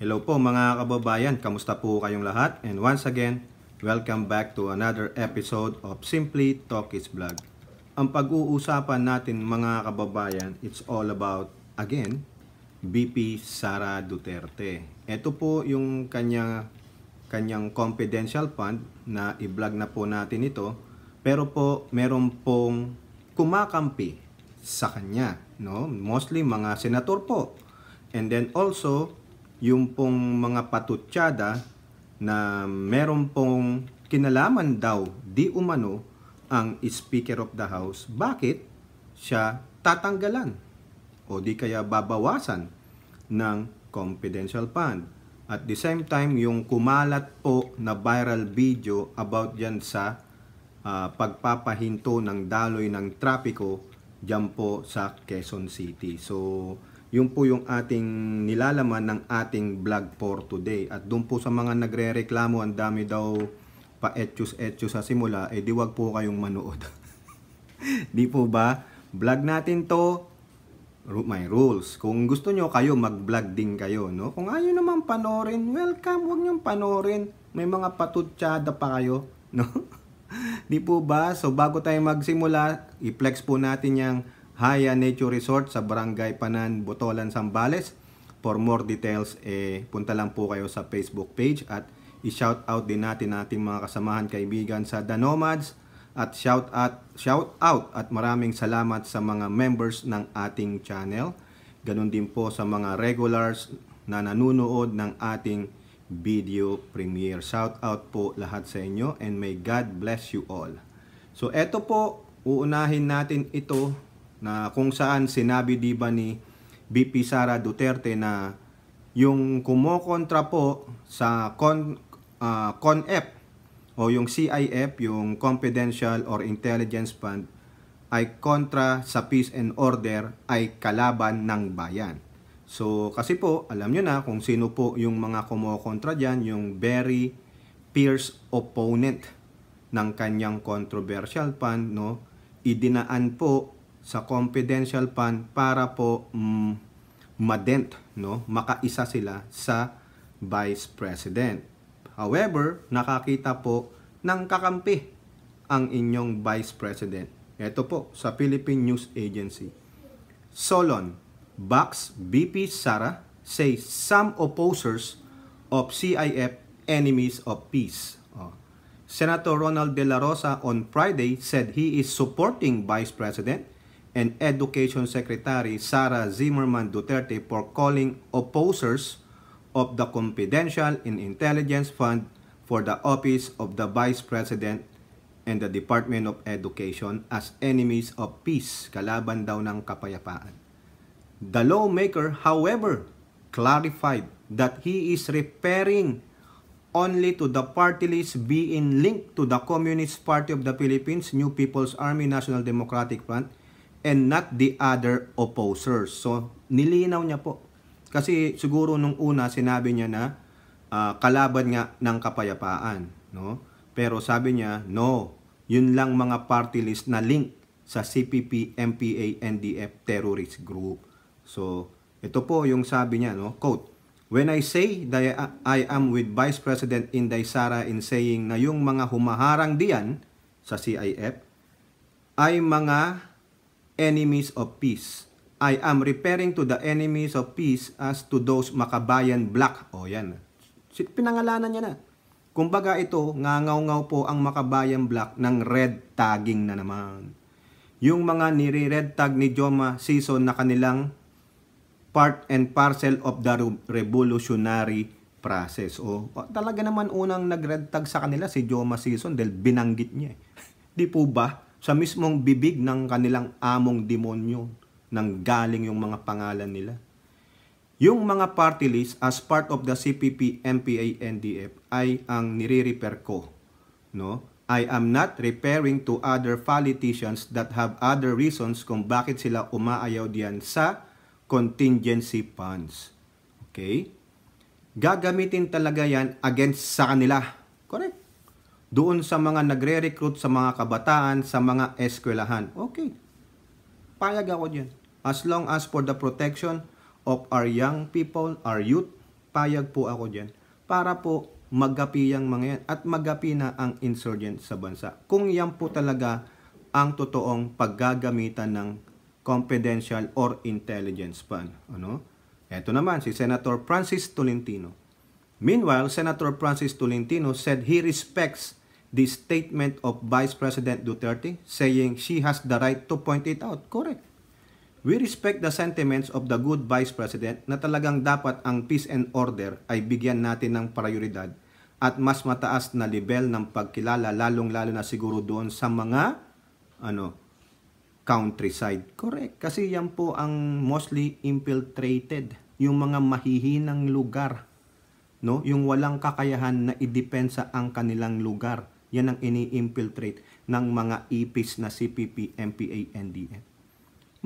Hello po mga kababayan, kamusta po kayong lahat? And once again, welcome back to another episode of Simply Talkies Vlog. Ang pag-uusapan natin mga kababayan, it's all about, again, BP Sara Duterte. Ito po yung kanya, kanyang confidential fund na i-vlog na po natin ito. Pero po, meron pong kumakampi sa kanya. No? Mostly mga senator po. And then also, yung pong mga patutsada na meron pong kinalaman daw di umano ang Speaker of the House, bakit siya tatanggalan o di kaya babawasan ng confidential fund. At the same time, yung kumalat po na viral video about yan sa uh, pagpapahinto ng daloy ng trapiko dyan po sa Quezon City. So, yun po yung ating nilalaman ng ating vlog for today. At doon po sa mga nagre-reklamo, ang dami daw pa-etchus-etchus sa simula, eh di wag po kayong manood. di po ba? Vlog natin to, my rules. Kung gusto nyo kayo, mag-vlog din kayo. No? Kung ayaw naman panorin, welcome, wag nyo panorin. May mga patutsyada pa kayo. No? di po ba? So bago tayo magsimula, i-flex po natin yung Haya Nature Resort sa Barangay Panan, Botolan, Sambales. For more details, eh, punta lang po kayo sa Facebook page at i-shout out din natin ating mga kasamahan kaibigan sa The Nomads at shout out, shout out at maraming salamat sa mga members ng ating channel. Ganon din po sa mga regulars na nanunood ng ating video premiere. Shout out po lahat sa inyo and may God bless you all. So eto po, uunahin natin ito na kung saan sinabi di ba ni BP Sara Duterte na yung kumokontra po sa con, uh, ah, CONF o yung CIF, yung Confidential or Intelligence Fund ay kontra sa peace and order ay kalaban ng bayan. So kasi po, alam niyo na kung sino po yung mga kumokontra diyan yung very fierce opponent ng kanyang controversial fund, no? Idinaan po sa confidential fund para po mm, madent, no? makaisa sila sa Vice President. However, nakakita po ng kakampi ang inyong Vice President. Ito po sa Philippine News Agency. Solon, Box BP Sara say some opposers of CIF enemies of peace. Oh. Senator Ronald De La Rosa on Friday said he is supporting Vice President and Education Secretary Sara Zimmerman Duterte for calling opposers of the Confidential and Intelligence Fund for the Office of the Vice President and the Department of Education as enemies of peace, kalaban daw ng kapayapaan. The lawmaker, however, clarified that he is referring only to the party list being linked to the Communist Party of the Philippines, New People's Army, National Democratic Front, and not the other opposers. So, nilinaw niya po. Kasi siguro nung una sinabi niya na uh, kalaban nga ng kapayapaan. No? Pero sabi niya, no, yun lang mga party list na link sa CPP, MPA, NDF terrorist group. So, ito po yung sabi niya, no? quote, When I say that I am with Vice President Inday Sara in saying na yung mga humaharang diyan sa CIF ay mga enemies of peace. I am referring to the enemies of peace as to those makabayan black. O yan. Pinangalanan niya na. Kumbaga ito, ngangaw-ngaw po ang makabayan black ng red tagging na naman. Yung mga nire-red tag ni Joma Season na kanilang part and parcel of the revolutionary process. O, talaga naman unang nag-red tag sa kanila si Joma Season dahil binanggit niya. Eh. Di po ba? sa mismong bibig ng kanilang among demonyo nang galing yung mga pangalan nila. Yung mga party list as part of the CPP MPA NDF ay ang nire-repair ko. No? I am not repairing to other politicians that have other reasons kung bakit sila umaayaw diyan sa contingency funds. Okay? Gagamitin talaga yan against sa kanila. Correct? doon sa mga nagre-recruit sa mga kabataan sa mga eskwelahan. Okay. Payag ako diyan. As long as for the protection of our young people, our youth, payag po ako diyan. Para po magapi ang mga yan at magapi na ang insurgent sa bansa. Kung yan po talaga ang totoong paggagamitan ng confidential or intelligence fund. Ano? Ito naman si Senator Francis Tolentino. Meanwhile, Senator Francis Tolentino said he respects the statement of Vice President Duterte saying she has the right to point it out. Correct. We respect the sentiments of the good Vice President na talagang dapat ang peace and order ay bigyan natin ng prioridad at mas mataas na level ng pagkilala lalong-lalo na siguro doon sa mga ano countryside. Correct. Kasi yan po ang mostly infiltrated, yung mga mahihinang lugar, no? Yung walang kakayahan na idepensa ang kanilang lugar. Yan ang ini-infiltrate ng mga ipis e na CPP, MPA, NDF.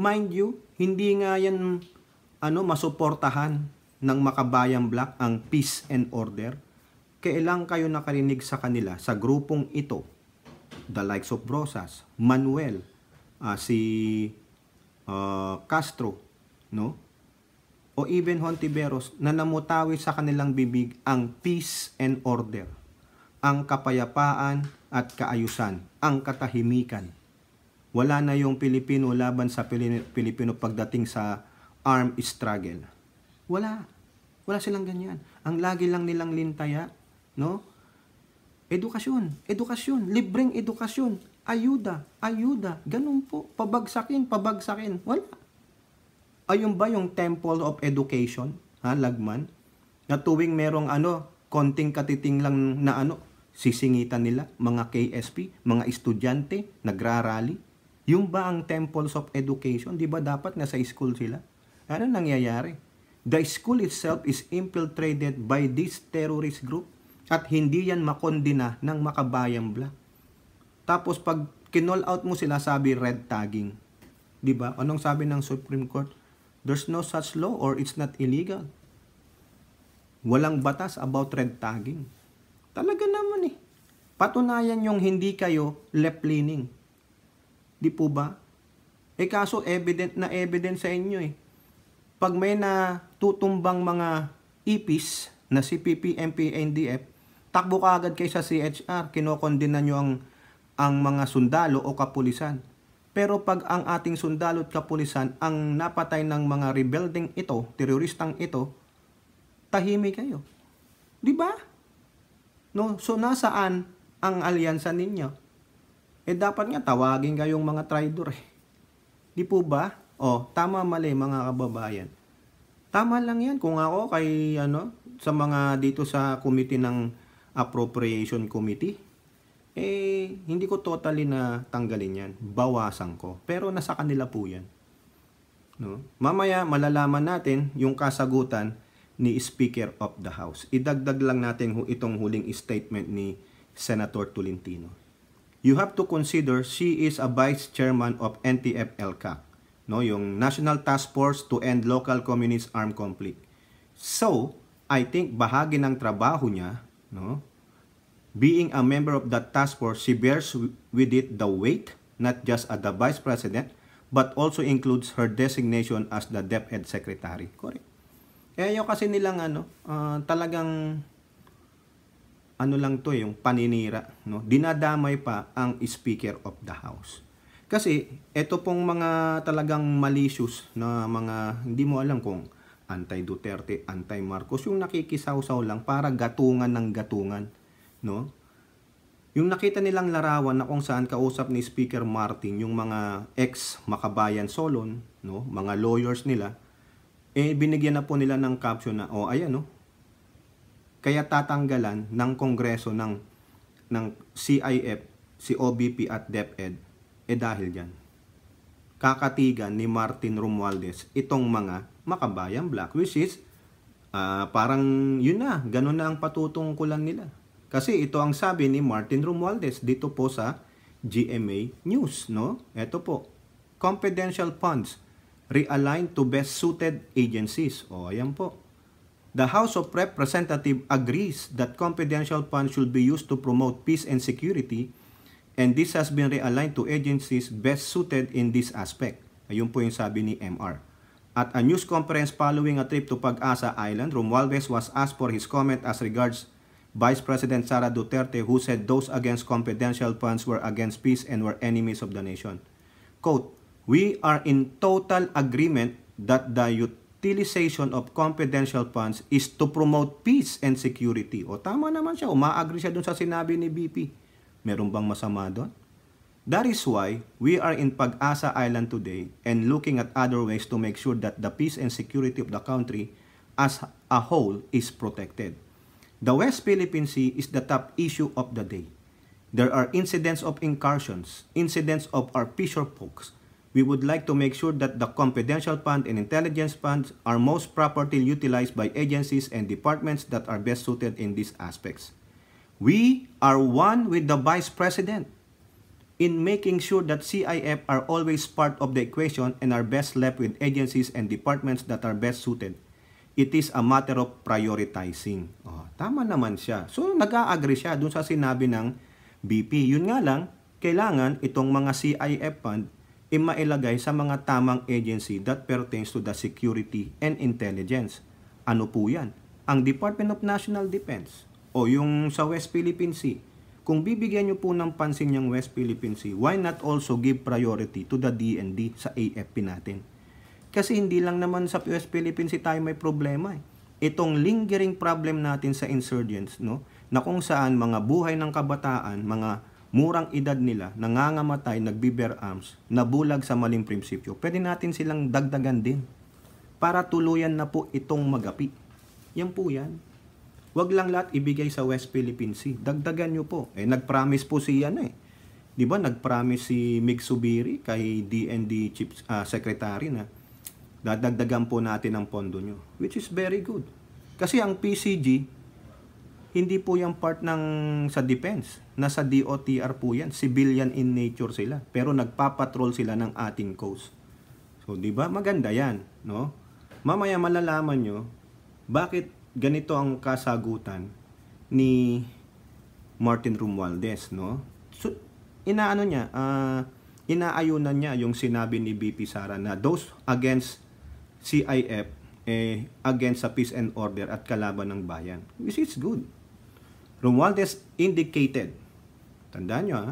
Mind you, hindi nga yan ano, masuportahan ng makabayang black ang peace and order. Kailang kayo nakarinig sa kanila sa grupong ito, the likes of Brosas, Manuel, uh, si uh, Castro, no? o even Hontiveros na namutawi sa kanilang bibig ang peace and order ang kapayapaan at kaayusan, ang katahimikan. Wala na yung Pilipino laban sa Pilipino pagdating sa armed struggle. Wala. Wala silang ganyan. Ang lagi lang nilang lintaya, no? Edukasyon, edukasyon, libreng edukasyon, ayuda, ayuda, ganun po, pabagsakin, pabagsakin, wala. Ayun ba yung temple of education, ha, lagman? Na tuwing merong ano, konting katiting lang na ano, Sisingitan nila mga KSP, mga estudyante, nagrarally. Yung ba ang temples of education, di ba dapat nasa school sila? Ano nangyayari? The school itself is infiltrated by this terrorist group at hindi yan makondina ng makabayang black. Tapos pag kinall out mo sila, sabi red tagging. Di ba? Anong sabi ng Supreme Court? There's no such law or it's not illegal. Walang batas about red tagging. Talaga naman eh. Patunayan yung hindi kayo left-leaning. Di po ba? Eh kaso evident na evident sa inyo eh. Pag may natutumbang mga ipis e na si PPMP, NDF, takbo ka agad kayo sa CHR, kinokondena nyo ang, ang mga sundalo o kapulisan. Pero pag ang ating sundalo at kapulisan ang napatay ng mga rebelding ito, teroristang ito, tahimik kayo. 'Di ba? No? So nasaan ang alyansa ninyo? Eh dapat nga tawagin kayong mga traitor eh. Di po ba? O, tama mali mga kababayan. Tama lang yan kung ako kay ano sa mga dito sa committee ng appropriation committee eh hindi ko totally na tanggalin yan. Bawasan ko. Pero nasa kanila po yan. No? Mamaya malalaman natin yung kasagutan ni Speaker of the House. Idagdag lang natin itong huling statement ni Senator Tolentino. You have to consider she is a vice chairman of NTF-ELCAC, no, yung National Task Force to End Local Communist Armed Conflict. So, I think bahagi ng trabaho niya, no, being a member of that task force, she bears with it the weight, not just as the vice president, but also includes her designation as the DepEd secretary. Correct. Eh, yung kasi nilang ano, uh, talagang ano lang to eh, yung paninira, no? Dinadamay pa ang Speaker of the House. Kasi ito pong mga talagang malicious na mga hindi mo alam kung anti Duterte, anti Marcos, yung nakikisawsaw lang para gatungan ng gatungan, no? Yung nakita nilang larawan na kung saan kausap ni Speaker Martin yung mga ex makabayan Solon, no, mga lawyers nila, eh binigyan na po nila ng caption na, oh ayan no kaya tatanggalan ng kongreso ng, ng CIF, si OBP at DepEd, e e eh dahil diyan Kakatigan ni Martin Romualdez itong mga makabayang black, which is uh, parang yun na, ganun na ang patutungkulan nila. Kasi ito ang sabi ni Martin Romualdez dito po sa GMA News, no? Ito po, confidential funds realign to best suited agencies. O, ayan po. The House of Representatives agrees that confidential funds should be used to promote peace and security and this has been realigned to agencies best suited in this aspect. Ayun po yung sabi ni MR. At a news conference following a trip to Pag-asa Island, Romualdez was asked for his comment as regards Vice President Sara Duterte who said those against confidential funds were against peace and were enemies of the nation. Quote, we are in total agreement that the utilization of confidential funds is to promote peace and security. O tama naman siya, umaagree siya dun sa sinabi ni BP. Meron bang masama doon? That is why we are in Pag-asa Island today and looking at other ways to make sure that the peace and security of the country as a whole is protected. The West Philippine Sea is the top issue of the day. There are incidents of incursions, incidents of our fisher folks, we would like to make sure that the confidential fund and intelligence funds are most properly utilized by agencies and departments that are best suited in these aspects. We are one with the Vice President in making sure that CIF are always part of the equation and are best left with agencies and departments that are best suited. It is a matter of prioritizing. Oh, tama naman siya. So, nag aagree siya dun sa sinabi ng BP. Yun nga lang, kailangan itong mga CIF fund imailagay sa mga tamang agency that pertains to the security and intelligence. Ano po yan? Ang Department of National Defense o yung sa West Philippine Sea. Kung bibigyan nyo po ng pansin yung West Philippine Sea, why not also give priority to the DND sa AFP natin? Kasi hindi lang naman sa West Philippine Sea tayo may problema eh. Itong lingering problem natin sa insurgents, no? na kung saan mga buhay ng kabataan, mga murang edad nila, nangangamatay, nagbibear arms, nabulag sa maling prinsipyo, pwede natin silang dagdagan din para tuluyan na po itong magapi. Yan po yan. Wag lang lahat ibigay sa West Philippine Sea. Dagdagan nyo po. Eh, nag-promise po siya ano na eh. Di ba nag-promise si Mig Subiri kay DND Chief uh, Secretary na dadagdagan po natin ang pondo nyo. Which is very good. Kasi ang PCG, hindi po yung part ng sa defense. Nasa DOTR po yan. Civilian in nature sila. Pero nagpapatrol sila ng ating coast. So, di ba? Maganda yan. No? Mamaya malalaman nyo bakit ganito ang kasagutan ni Martin Romualdez. No? So, inaano niya, uh, ah, inaayunan niya yung sinabi ni BP Sara na those against CIF eh, against sa peace and order at kalaban ng bayan. Which is good. Romualdez indicated, tanda nyo ha,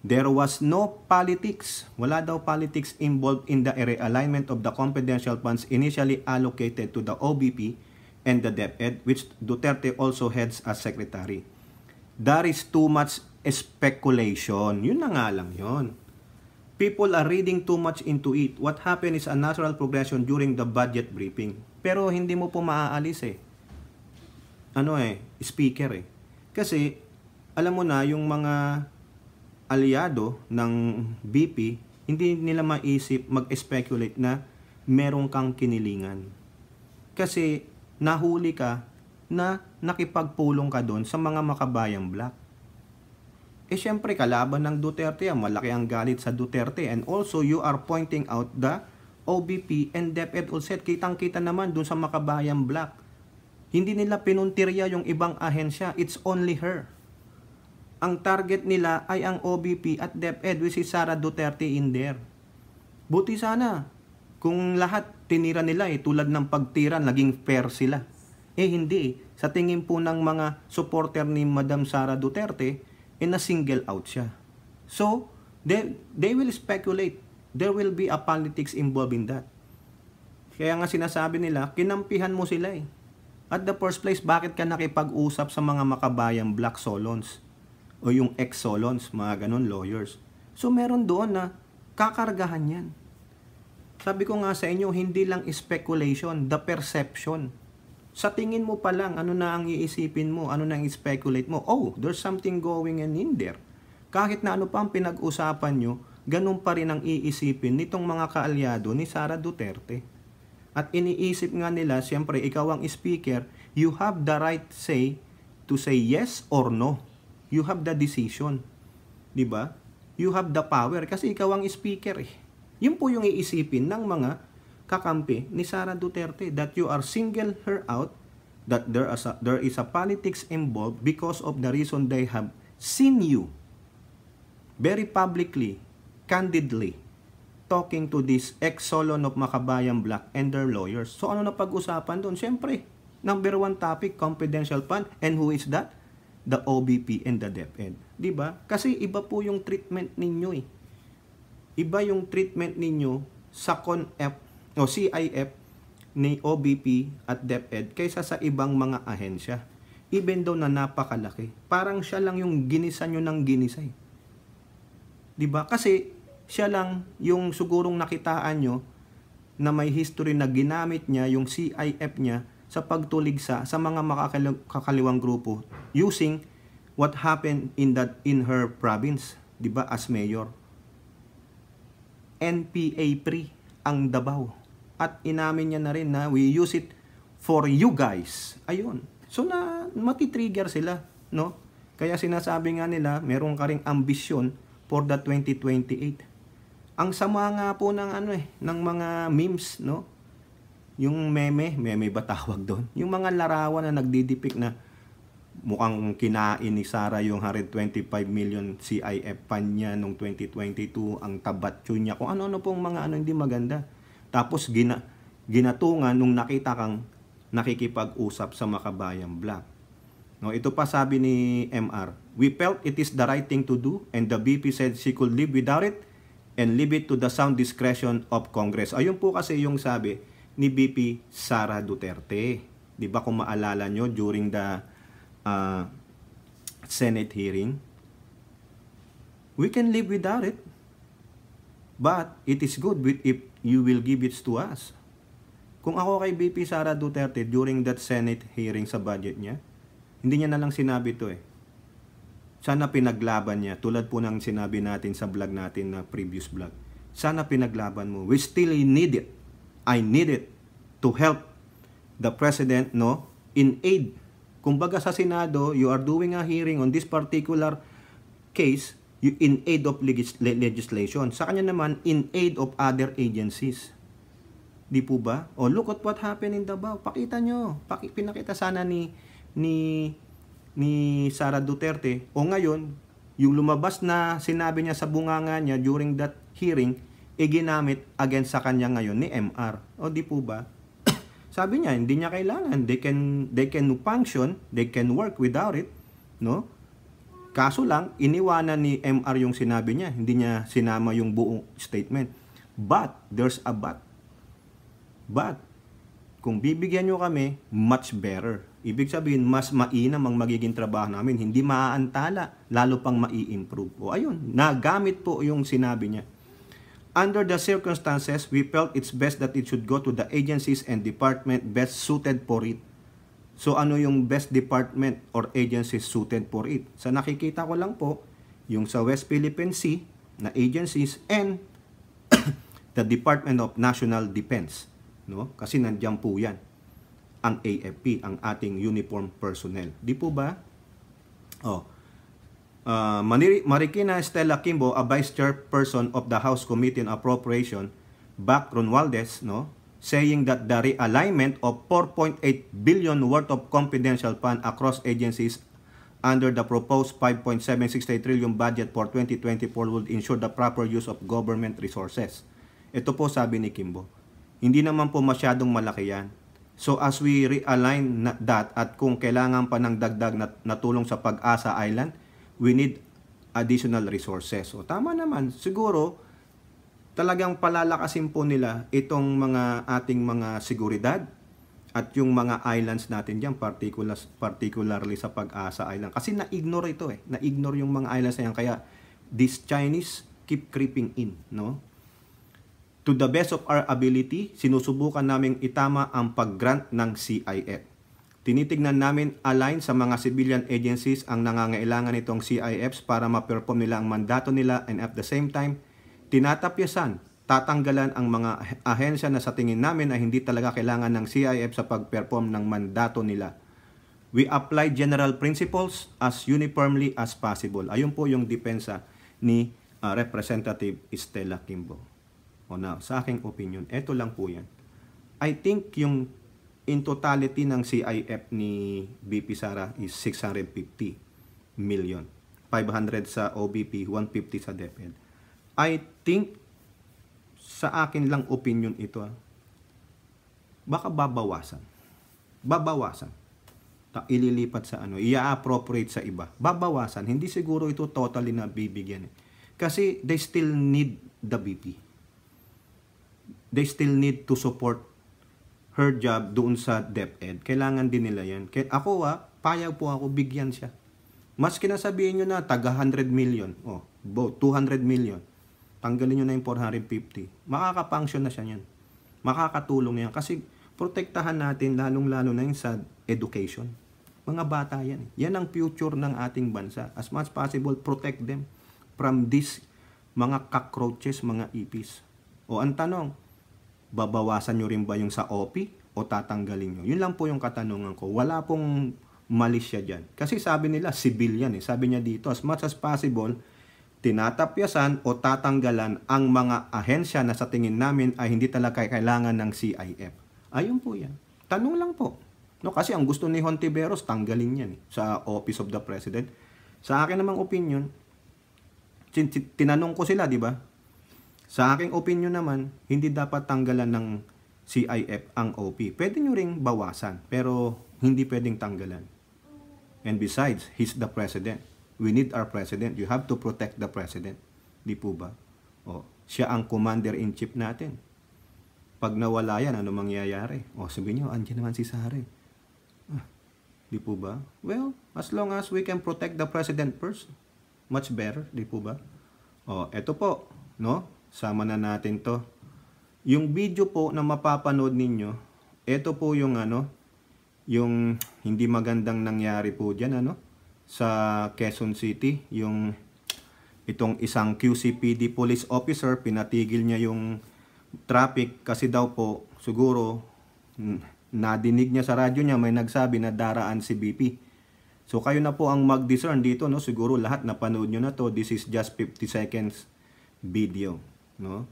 there was no politics, wala daw politics involved in the realignment of the confidential funds initially allocated to the OBP and the DepEd, which Duterte also heads as secretary. There is too much speculation. Yun na nga lang yun. People are reading too much into it. What happened is a natural progression during the budget briefing. Pero hindi mo po maaalis eh. Ano eh, speaker eh. Kasi alam mo na yung mga aliado ng BP, hindi nila maisip mag-speculate na merong kang kinilingan. Kasi nahuli ka na nakipagpulong ka doon sa mga makabayang black. Eh syempre kalaban ng Duterte, malaki ang galit sa Duterte and also you are pointing out the OBP and DepEd Ulset. Kitang-kita naman doon sa makabayang black hindi nila pinuntirya yung ibang ahensya. It's only her. Ang target nila ay ang OBP at DepEd which is Sara Duterte in there. Buti sana kung lahat tinira nila eh, tulad ng pagtira, naging fair sila. Eh hindi eh. Sa tingin po ng mga supporter ni Madam Sara Duterte, eh na-single out siya. So, they, they will speculate. There will be a politics involved in that. Kaya nga sinasabi nila, kinampihan mo sila eh. At the first place, bakit ka nakipag-usap sa mga makabayang black solons? O yung ex-solons, mga ganun lawyers. So meron doon na kakargahan yan. Sabi ko nga sa inyo, hindi lang speculation, the perception. Sa tingin mo pa lang, ano na ang iisipin mo, ano na ang speculate mo, oh, there's something going on in there. Kahit na ano pa ang pinag-usapan nyo, ganun pa rin ang iisipin nitong mga kaalyado ni Sara Duterte. At iniisip nga nila, siyempre, ikaw ang speaker, you have the right say to say yes or no. You have the decision. ba? Diba? You have the power kasi ikaw ang speaker eh. Yun po yung iisipin ng mga kakampi ni Sara Duterte that you are single her out that there is a, there is a politics involved because of the reason they have seen you very publicly, candidly, talking to this ex-solon of Makabayan Black and their lawyers. So ano na pag-usapan doon? Siyempre, number one topic, confidential fund. And who is that? The OBP and the DepEd. E ba? Diba? Kasi iba po yung treatment ninyo eh. Iba yung treatment ninyo sa CONF o CIF ni OBP at DepEd e kaysa sa ibang mga ahensya. Even though na napakalaki, parang siya lang yung ginisa nyo ng ginisa eh. ba? Diba? Kasi siya lang yung sigurong nakitaan nyo na may history na ginamit niya yung CIF niya sa pagtuligsa sa mga makakaliwang grupo using what happened in that in her province, 'di ba as mayor. NPA free ang Davao at inamin niya na rin na we use it for you guys. Ayun. So na matitrigger sila, no? Kaya sinasabi nga nila, meron ka ring ambisyon for the 2028. Ang sama nga po ng ano eh, ng mga memes, no? Yung meme, meme ba tawag doon? Yung mga larawan na nagdidipik na mukhang kinain ni Sara yung 125 million CIF fund niya nung 2022, ang tabatyo niya, kung ano-ano pong mga ano hindi maganda. Tapos gina, ginatungan nung nakita kang nakikipag-usap sa Makabayang Black. No, ito pa sabi ni MR, We felt it is the right thing to do and the BP said she could live without it and leave it to the sound discretion of Congress. Ayun po kasi yung sabi ni BP Sara Duterte. 'Di ba kung maalala nyo during the uh, Senate hearing, we can live without it. But it is good if you will give it to us. Kung ako kay BP Sara Duterte during that Senate hearing sa budget niya, hindi niya na lang sinabi to eh. Sana pinaglaban niya tulad po ng sinabi natin sa vlog natin na previous vlog. Sana pinaglaban mo. We still need it. I need it to help the president no in aid. Kumbaga sa Senado, you are doing a hearing on this particular case in aid of legislation. Sa kanya naman, in aid of other agencies. Di po ba? oh, look at what happened in Davao. Pakita nyo. Paki, pinakita sana ni ni ni Sara Duterte o ngayon, yung lumabas na sinabi niya sa bunganga niya during that hearing, iginamit e against sa kanya ngayon ni MR. O di po ba? Sabi niya, hindi niya kailangan. They can, they can function, they can work without it. No? Kaso lang, iniwanan ni MR yung sinabi niya. Hindi niya sinama yung buong statement. But, there's a but. But, kung bibigyan niyo kami, much better. Ibig sabihin, mas mainam ang magiging trabaho namin, hindi maaantala, lalo pang mai-improve. O ayun, nagamit po yung sinabi niya. Under the circumstances, we felt it's best that it should go to the agencies and department best suited for it. So ano yung best department or agency suited for it? Sa nakikita ko lang po, yung sa West Philippine Sea na agencies and the Department of National Defense. No? Kasi nandiyan po yan ang AFP, ang ating uniform personnel. Di po ba? Oh. Uh, Marikina Stella Kimbo, a vice chairperson of the House Committee on Appropriation, back Ronwaldez, no? saying that the realignment of 4.8 billion worth of confidential fund across agencies under the proposed 5.768 trillion budget for 2024 would ensure the proper use of government resources. Ito po sabi ni Kimbo. Hindi naman po masyadong malaki yan So as we realign that at kung kailangan pa ng dagdag na, na tulong sa Pag-asa Island, we need additional resources. So tama naman, siguro talagang palalakasin po nila itong mga ating mga seguridad at yung mga islands natin diyan particular, particularly sa Pag-asa Island. Kasi na-ignore ito eh. Na-ignore yung mga islands na yan. Kaya this Chinese keep creeping in, no? To the best of our ability, sinusubukan naming itama ang paggrant ng CIF. Tinitignan namin align sa mga civilian agencies ang nangangailangan nitong CIFs para ma-perform nila ang mandato nila and at the same time, tinatapyasan, tatanggalan ang mga ahensya na sa tingin namin ay hindi talaga kailangan ng CIF sa pag-perform ng mandato nila. We apply general principles as uniformly as possible. Ayun po yung depensa ni uh, Representative Estela Kimbo. O na, sa aking opinion, eto lang po yan. I think yung in totality ng CIF ni BP Sara is 650 million. 500 sa OBP, 150 sa DepEd. I think sa akin lang opinion ito ah, baka babawasan. Babawasan. Ta Ililipat sa ano, i-appropriate sa iba. Babawasan. Hindi siguro ito totally na bibigyan. Eh. Kasi they still need the BP they still need to support her job doon sa DepEd. Kailangan din nila yan. Kaya ako ah, payag po ako, bigyan siya. Mas kinasabihin nyo na taga 100 million, oh, 200 million, tanggalin nyo na yung 450. Makakapangsyon na siya yan. Makakatulong yan. Kasi protektahan natin lalong-lalo na yung sa education. Mga bata yan. Eh. Yan ang future ng ating bansa. As much possible, protect them from these mga cockroaches, mga ipis. O ang tanong, babawasan nyo rin ba yung sa OP o tatanggalin nyo? Yun lang po yung katanungan ko. Wala pong mali siya dyan. Kasi sabi nila, civilian eh. Sabi niya dito, as much as possible, tinatapyasan o tatanggalan ang mga ahensya na sa tingin namin ay hindi talaga kailangan ng CIF. Ayun po yan. Tanong lang po. No, kasi ang gusto ni Hontiveros, tanggalin yan eh, sa Office of the President. Sa akin namang opinion, tinanong ko sila, di ba? Sa aking opinion naman, hindi dapat tanggalan ng CIF ang OP. Pwede nyo ring bawasan, pero hindi pwedeng tanggalan. And besides, he's the president. We need our president. You have to protect the president. Di po ba? O, siya ang commander-in-chief natin. Pag nawala yan, ano mangyayari? O, sabihin nyo, andyan naman si Sari. Ah, di po ba? Well, as long as we can protect the president first, much better. Di po ba? O, eto po, no? Sama na natin to. Yung video po na mapapanood ninyo, ito po yung ano, yung hindi magandang nangyari po dyan ano, sa Quezon City. Yung itong isang QCPD police officer, pinatigil niya yung traffic kasi daw po siguro nadinig niya sa radyo niya may nagsabi na daraan si BP. So kayo na po ang mag-discern dito no siguro lahat napanood niyo na to. This is just 50 seconds video. No?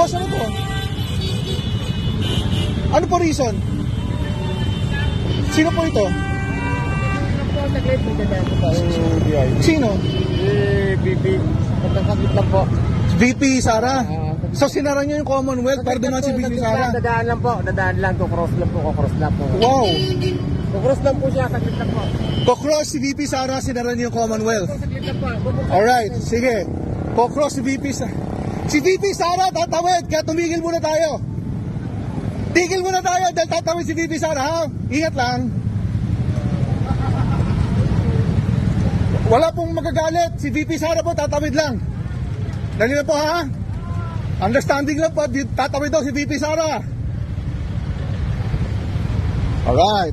Boss, ano to? Ano po reason? Sino po ito? Sino? Eh, BP. Patangkagit lang po. VP, Sara? Ah. So sinara nyo yung Commonwealth para dumaan si Bibi Sara? Dadaan lang po, dadaan lang. Kukross lang po, kukross lang po. Wow! Kukross lang po siya, saglit lang po. Kukross si VP Sara, sinara niyo yung Commonwealth. Alright, sige. Kukross si VP Sara. Si VP Sara, tatawid, kaya tumigil muna tayo. Tigil muna tayo dahil tatawid si VP Sara, ha? Ingat lang. Wala pong magagalit. Si VP Sara po, tatawid lang. Dali na po, ha? Understanding lang po, tatawid daw si VP Sara. Alright.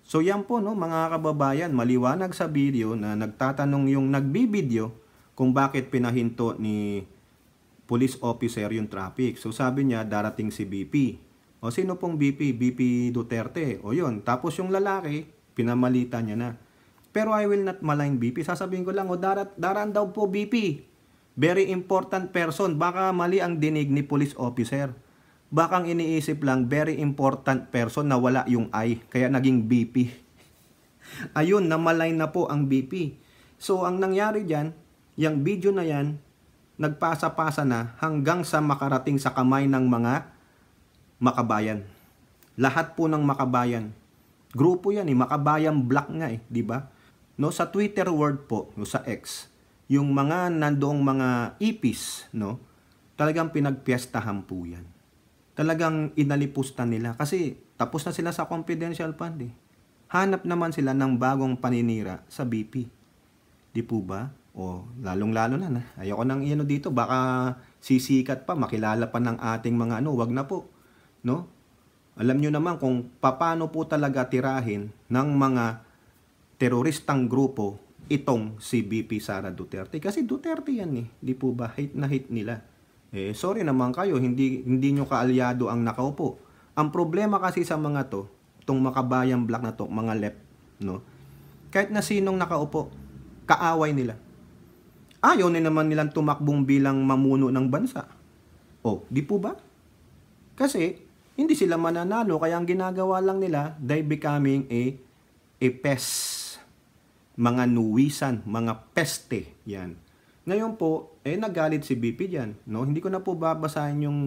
So yan po no mga kababayan, maliwanag sa video na nagtatanong yung nagbibideo kung bakit pinahinto ni police officer yung traffic. So sabi niya darating si BP. O sino pong BP? BP Duterte. O yun. Tapos yung lalaki, pinamalita niya na. Pero I will not malign BP. Sasabihin ko lang, o darat, daran daw po BP. Very important person. Baka mali ang dinig ni police officer. Baka ang iniisip lang, very important person na wala yung I. Kaya naging BP. Ayun, namalay na po ang BP. So, ang nangyari dyan, yung video na yan, nagpasa-pasa na hanggang sa makarating sa kamay ng mga makabayan. Lahat po ng makabayan. Grupo yan eh, makabayan black nga eh, di ba? No, sa Twitter word po, no, sa X, yung mga nandoong mga ipis, no? Talagang pinagpiestahan po yan. Talagang inalipusta nila kasi tapos na sila sa confidential fund eh. Hanap naman sila ng bagong paninira sa BP. Di po ba? O lalong-lalo na na. Ayoko nang iano dito. Baka sisikat pa, makilala pa ng ating mga ano. Wag na po. No? Alam niyo naman kung paano po talaga tirahin ng mga teroristang grupo itong si BP Sara Duterte. Kasi Duterte yan eh. Di po ba? Hate na hate nila. Eh, sorry naman kayo, hindi, hindi nyo kaalyado ang nakaupo. Ang problema kasi sa mga to, tong makabayang black na to, mga left, no? Kahit na sinong nakaupo, kaaway nila. Ayaw na naman nilang tumakbong bilang mamuno ng bansa. oh di po ba? Kasi, hindi sila mananalo, kaya ang ginagawa lang nila, they becoming a, a pest mga nuwisan, mga peste, yan. Ngayon po, eh nagalit si BP diyan, no? Hindi ko na po babasahin yung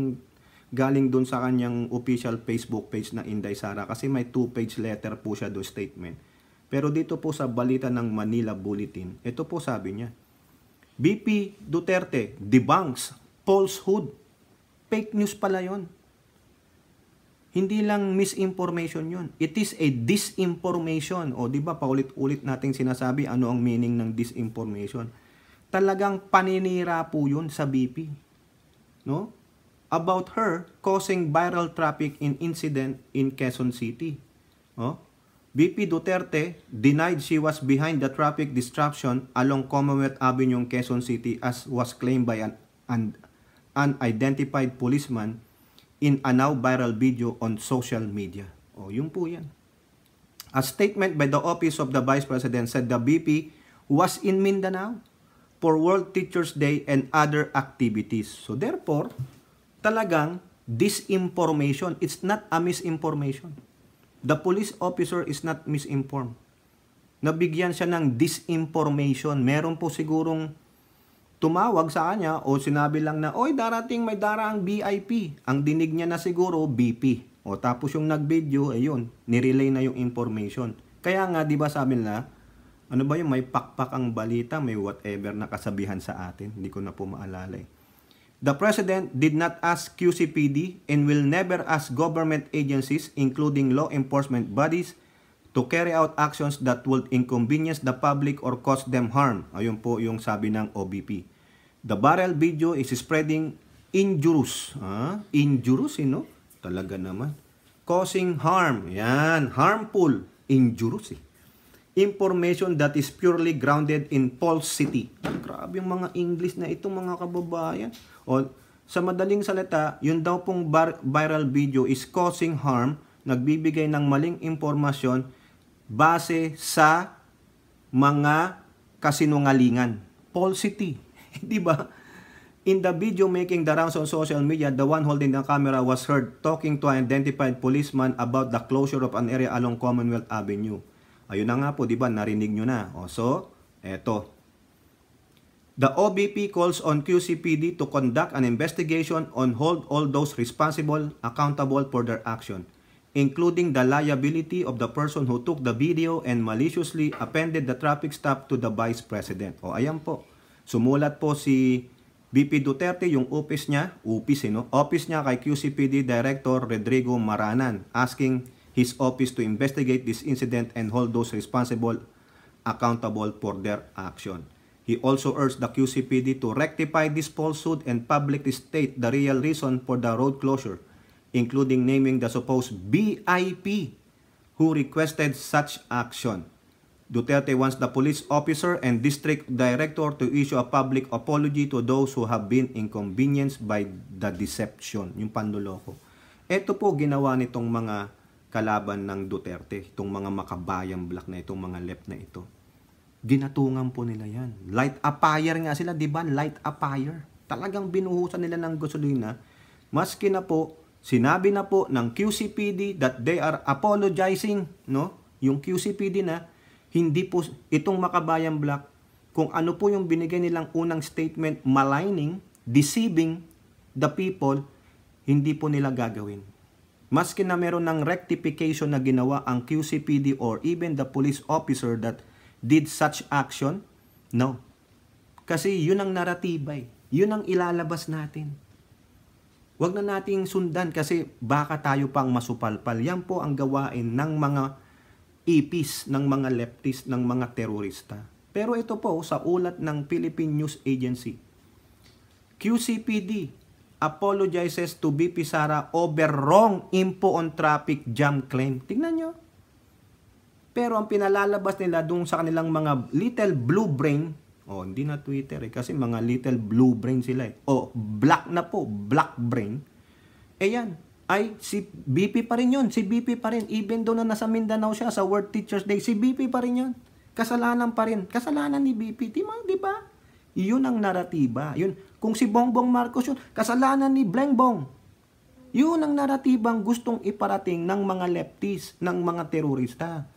galing doon sa kanyang official Facebook page na Inday Sara kasi may two-page letter po siya do statement. Pero dito po sa balita ng Manila Bulletin, ito po sabi niya. BP Duterte debunks falsehood. Fake news pala 'yon. Hindi lang misinformation yun. It is a disinformation. O di ba paulit-ulit nating sinasabi ano ang meaning ng disinformation. Talagang paninira po yun sa BP. No? About her causing viral traffic in incident in Quezon City. No? BP Duterte denied she was behind the traffic disruption along Commonwealth Avenue, Quezon City as was claimed by an, an unidentified policeman in a now viral video on social media. O, yun po yan. A statement by the Office of the Vice President said the BP was in Mindanao for World Teachers Day and other activities. So therefore, talagang disinformation, it's not a misinformation. The police officer is not misinformed. Nabigyan siya ng disinformation. Meron po sigurong Tumawag sa kanya o sinabi lang na, Oy, darating may daraang VIP. Ang dinig niya na siguro, BP. O tapos yung nag-video, eh yun, nirelay na yung information. Kaya nga, di ba sabi na, ano ba yung may pakpak ang balita, may whatever na kasabihan sa atin. Hindi ko na po maalala eh. The President did not ask QCPD and will never ask government agencies, including law enforcement bodies, to carry out actions that would inconvenience the public or cause them harm. Ayun po yung sabi ng OBP. The viral video is spreading injurious. Ah, injurious, you eh, know? Talaga naman. Causing harm. Yan, harmful. Injurious, eh. Information that is purely grounded in falsity. Grabe yung mga English na itong mga kababayan. O, sa madaling salita, yun daw pong viral video is causing harm, nagbibigay ng maling impormasyon base sa mga kasinungalingan. Falsity. Di ba? In the video making the rounds on social media, the one holding the camera was heard talking to an identified policeman about the closure of an area along Commonwealth Avenue. Ayun na nga po, di ba? Narinig nyo na. O, so, eto. The OBP calls on QCPD to conduct an investigation on hold all those responsible accountable for their action including the liability of the person who took the video and maliciously appended the traffic stop to the Vice President. O ayan po, sumulat po si BP Duterte yung office niya, office, eh, no? office niya kay QCPD Director Rodrigo Maranan asking his office to investigate this incident and hold those responsible accountable for their action. He also urged the QCPD to rectify this falsehood and publicly state the real reason for the road closure including naming the supposed BIP who requested such action. Duterte wants the police officer and district director to issue a public apology to those who have been inconvenienced by the deception, yung panluloko. Ito po ginawa nitong mga kalaban ng Duterte, itong mga makabayang black na itong mga left na ito. Ginatungan po nila yan. Light a fire nga sila, di ba? Light a fire. Talagang binuhusan nila ng gasolina. Maski na po, Sinabi na po ng QCPD that they are apologizing, no? Yung QCPD na hindi po itong Makabayan Black kung ano po yung binigay nilang unang statement maligning, deceiving the people, hindi po nila gagawin. Maski na meron ng rectification na ginawa ang QCPD or even the police officer that did such action, no. Kasi yun ang naratibay eh. Yun ang ilalabas natin. Huwag na nating sundan kasi baka tayo pang masupalpal. Yan po ang gawain ng mga ipis, ng mga leftist, ng mga terorista. Pero ito po sa ulat ng Philippine News Agency. QCPD apologizes to BP Sara over wrong info on traffic jam claim. Tingnan nyo. Pero ang pinalalabas nila doon sa kanilang mga little blue brain o, oh, hindi na Twitter eh. Kasi mga little blue brain sila eh. O, oh, black na po. Black brain. Ayan, eh Ay, si BP pa rin 'yon, Si BP pa rin. Even doon na nasa Mindanao siya sa World Teachers Day, si BP pa rin 'yon. Kasalanan pa rin. Kasalanan ni BP. Di, man, di ba? Yun ang naratiba. Yun. Kung si Bongbong Marcos yun, kasalanan ni Blengbong. Yun ang naratibang gustong iparating ng mga leftist, ng mga terorista.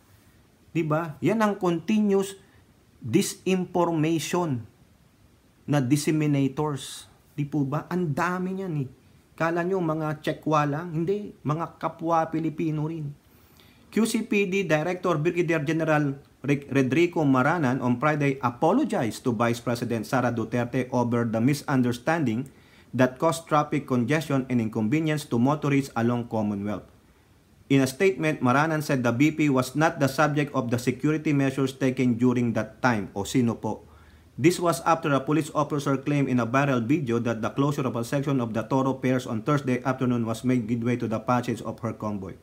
'Di ba? Yan ang continuous disinformation na disseminators. Di po ba? Ang dami niyan eh. Kala nyo mga Tsekwa lang? Hindi. Mga kapwa Pilipino rin. QCPD Director Brigadier General Rodrigo Maranan on Friday apologized to Vice President Sara Duterte over the misunderstanding that caused traffic congestion and inconvenience to motorists along Commonwealth. In a statement, Maranan said the BP was not the subject of the security measures taken during that time o sino po. This was after a police officer claimed in a viral video that the closure of a section of the Toro Pairs on Thursday afternoon was made midway to the passage of her convoy.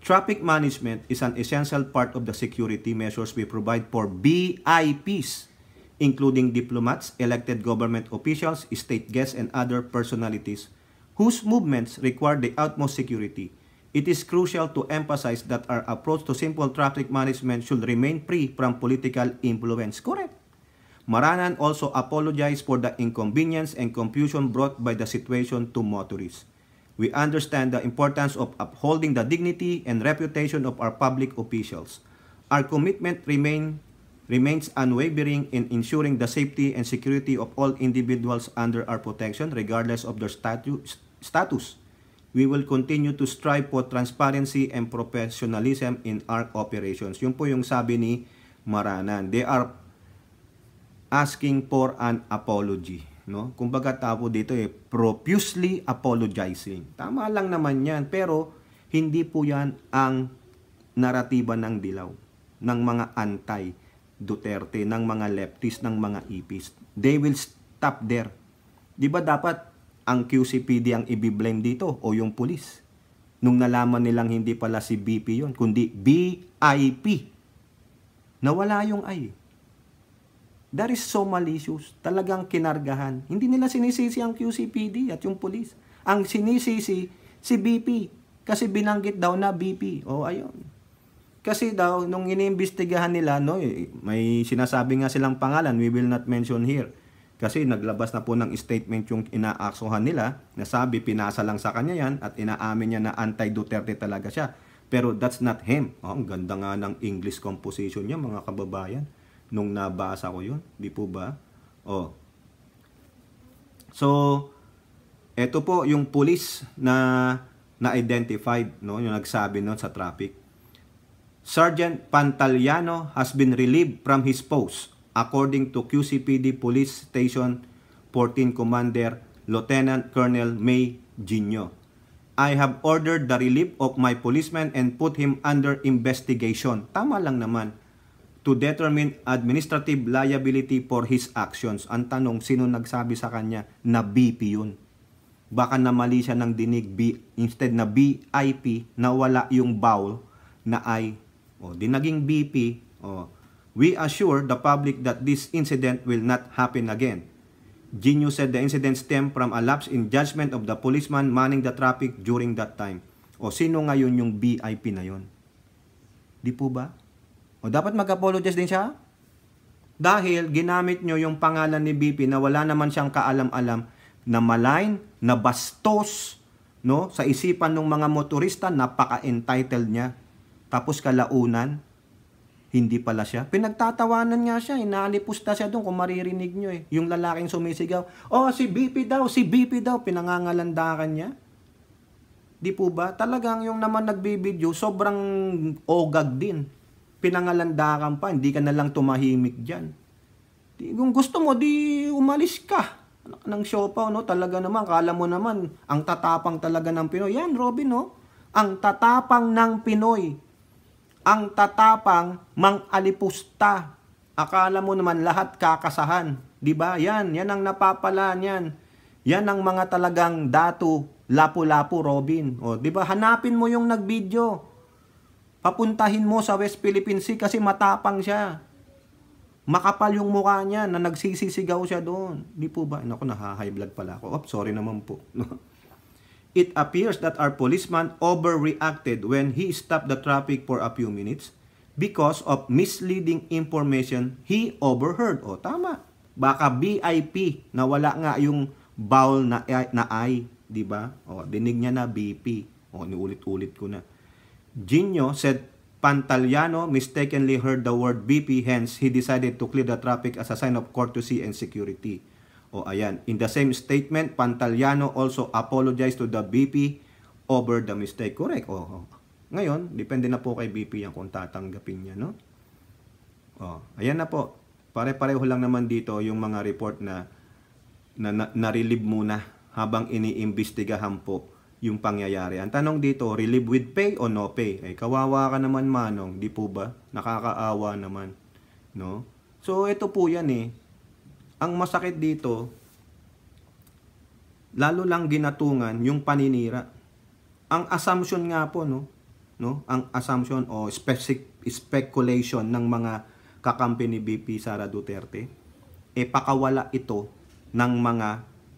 Traffic management is an essential part of the security measures we provide for BIPs, including diplomats, elected government officials, state guests, and other personalities whose movements require the utmost security – it is crucial to emphasize that our approach to simple traffic management should remain free from political influence. Correct. Maranan also apologized for the inconvenience and confusion brought by the situation to motorists. We understand the importance of upholding the dignity and reputation of our public officials. Our commitment remain, remains unwavering in ensuring the safety and security of all individuals under our protection regardless of their statu status. we will continue to strive for transparency and professionalism in our operations. Yun po yung sabi ni Maranan. They are asking for an apology. No? Kumbaga tapo dito eh, profusely apologizing. Tama lang naman yan, pero hindi po yan ang naratiba ng dilaw, ng mga antay Duterte, ng mga leftist, ng mga ipis. They will stop there. Di ba dapat ang QCPD ang ibiblame dito o yung pulis. Nung nalaman nilang hindi pala si BP yon kundi BIP. Nawala yung I. That is so malicious. Talagang kinargahan. Hindi nila sinisisi ang QCPD at yung pulis. Ang sinisisi si BP. Kasi binanggit daw na BP. O oh, ayun. Kasi daw, nung iniimbestigahan nila, no, eh, may sinasabi nga silang pangalan, we will not mention here kasi naglabas na po ng statement yung inaaksuhan nila na sabi pinasa lang sa kanya yan at inaamin niya na anti-Duterte talaga siya. Pero that's not him. Oh, ang ganda nga ng English composition niya mga kababayan nung nabasa ko yun. Di po ba? Oh. So, ito po yung police na na-identified, no? yung nagsabi no, sa traffic. Sergeant Pantaliano has been relieved from his post according to QCPD Police Station 14 Commander Lieutenant Colonel May Gino. I have ordered the relief of my policeman and put him under investigation. Tama lang naman to determine administrative liability for his actions. Ang tanong, sino nagsabi sa kanya na BP yun? Baka na mali siya ng dinig B, instead na BIP, nawala yung vowel na I. O, di naging BP, o, We assure the public that this incident will not happen again. Gino said the incident stemmed from a lapse in judgment of the policeman manning the traffic during that time. O sino ngayon yung VIP na yon? Di po ba? O dapat mag-apologize din siya? Dahil ginamit nyo yung pangalan ni BP na wala naman siyang kaalam-alam na malign, na bastos, no? Sa isipan ng mga motorista, napaka-entitled niya. Tapos kalaunan, hindi pala siya. Pinagtatawanan nga siya, inalipusta eh. siya doon kung maririnig nyo eh. Yung lalaking sumisigaw, oh si BP daw, si BP daw, pinangangalandakan niya. Di po ba? Talagang yung naman nagbibideo, sobrang ogag din. Pinangalandakan pa, hindi ka na lang tumahimik dyan. Di, kung gusto mo, di umalis ka ng siopaw, no? Talaga naman, kala mo naman, ang tatapang talaga ng Pinoy. Yan, Robin, no? Ang tatapang ng Pinoy ang tatapang mang-alipusta. Akala mo naman lahat kakasahan. Di ba? Yan, yan ang napapalaan yan. Yan ang mga talagang dato, lapu-lapu, Robin. O, di ba? Hanapin mo yung nag-video. Papuntahin mo sa West Philippine Sea kasi matapang siya. Makapal yung mukha niya na nagsisisigaw siya doon. Di po ba? Naku, nahahay vlog pala ako. Oops, sorry naman po. it appears that our policeman overreacted when he stopped the traffic for a few minutes because of misleading information he overheard. O oh, tama, baka BIP na wala nga yung vowel na, na I, di ba? O oh, dinig niya na BP. O oh, niulit-ulit ko na. Gino said Pantaliano mistakenly heard the word BP hence he decided to clear the traffic as a sign of courtesy and security. O ayan, in the same statement, Pantaliano also apologized to the BP over the mistake. Correct. O, o. Ngayon, depende na po kay BP yan kung tatanggapin niya, no? O, ayan na po. Pare-pareho lang naman dito yung mga report na na, na na-relieve muna habang iniimbestigahan po yung pangyayari. Ang tanong dito, relieve with pay o no pay? Eh, kawawa ka naman manong, di po ba? Nakakaawa naman. No? So, ito po yan eh ang masakit dito, lalo lang ginatungan yung paninira. Ang assumption nga po, no? no? Ang assumption o specific speculation ng mga kakampi ni BP Sara Duterte, e pakawala ito ng mga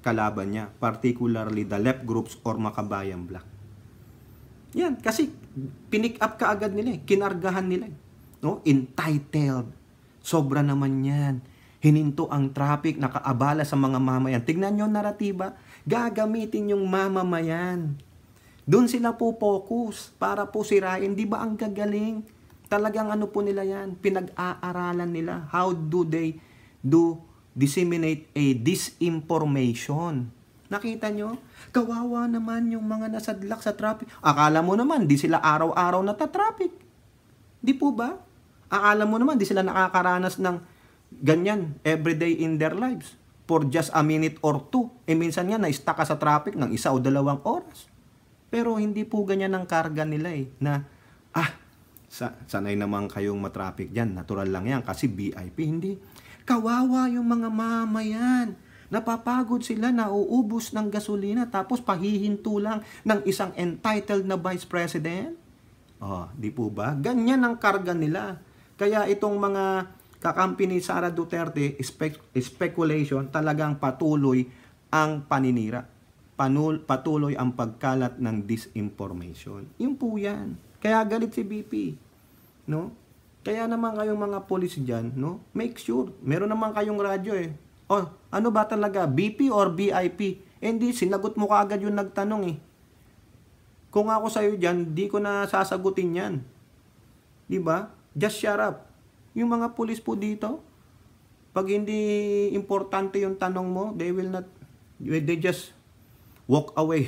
kalaban niya, particularly the left groups or makabayang black. Yan, kasi pinick up ka agad nila eh, kinargahan nila eh, No? Entitled. Sobra naman yan Hininto ang traffic, nakaabala sa mga mamayan. Tignan nyo naratiba, gagamitin yung mamamayan. Doon sila po focus para po sirain. Di ba ang gagaling? Talagang ano po nila yan? Pinag-aaralan nila. How do they do disseminate a disinformation? Nakita nyo? Kawawa naman yung mga nasadlak sa traffic. Akala mo naman, di sila araw-araw na ta-traffic. Di po ba? Akala mo naman, di sila nakakaranas ng Ganyan, everyday in their lives. For just a minute or two. E minsan nga, na-stuck ka sa traffic ng isa o dalawang oras. Pero hindi po ganyan ang karga nila eh. Na, ah, sa sanay naman kayong matraffic dyan. Natural lang yan kasi VIP. Hindi. Kawawa yung mga mamayan. Napapagod sila, nauubos ng gasolina, tapos pahihinto lang ng isang entitled na vice president? Oh, di po ba? Ganyan ang karga nila. Kaya itong mga kakampi ni Sara Duterte, spe- speculation, talagang patuloy ang paninira. Panul- patuloy ang pagkalat ng disinformation. Yun po yan. Kaya galit si BP. No? Kaya naman kayong mga polis dyan, no? make sure. Meron naman kayong radyo eh. Oh, ano ba talaga? BP or BIP? Hindi, sinagot mo kaagad yung nagtanong eh. Kung ako sa'yo dyan, di ko na sasagutin yan. Diba? Just shut up. Yung mga pulis po dito, pag hindi importante yung tanong mo, they will not, they just walk away.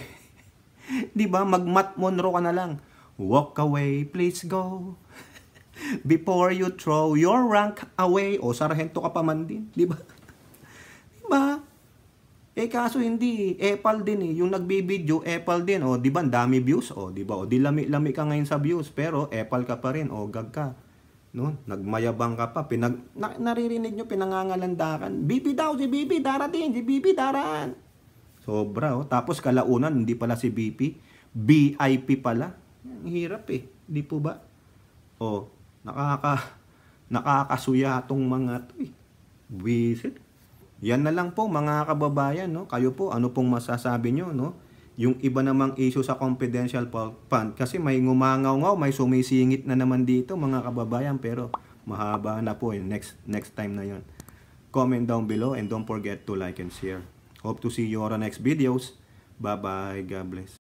Di ba? Mag-Matt Monroe ka na lang. Walk away, please go. Before you throw your rank away. O, sarhento ka pa man din. Di ba? Di ba? Eh kaso hindi, Apple din eh. Yung nagbibideo, Apple din. O, di ba? dami views. O, di ba? O, di lami-lami ka ngayon sa views. Pero, Apple ka pa rin. O, gag ka. No? Nagmayabang ka pa. Pinag, na, naririnig nyo, pinangangalandakan. Bibi daw, si Bibi, darating, si Bibi, daraan. Sobra, oh. Tapos kalaunan, hindi pala si BP. BIP pala. Ang hirap eh. Di po ba? Oh, nakaka, nakakasuya tong mga to eh. Visit. Yan na lang po mga kababayan, no? Kayo po, ano pong masasabi nyo, no? yung iba namang issue sa confidential fund kasi may ngumangaw-ngaw, may sumisingit na naman dito mga kababayan pero mahaba na po eh. next next time na yon. Comment down below and don't forget to like and share. Hope to see you on our next videos. Bye-bye. God bless.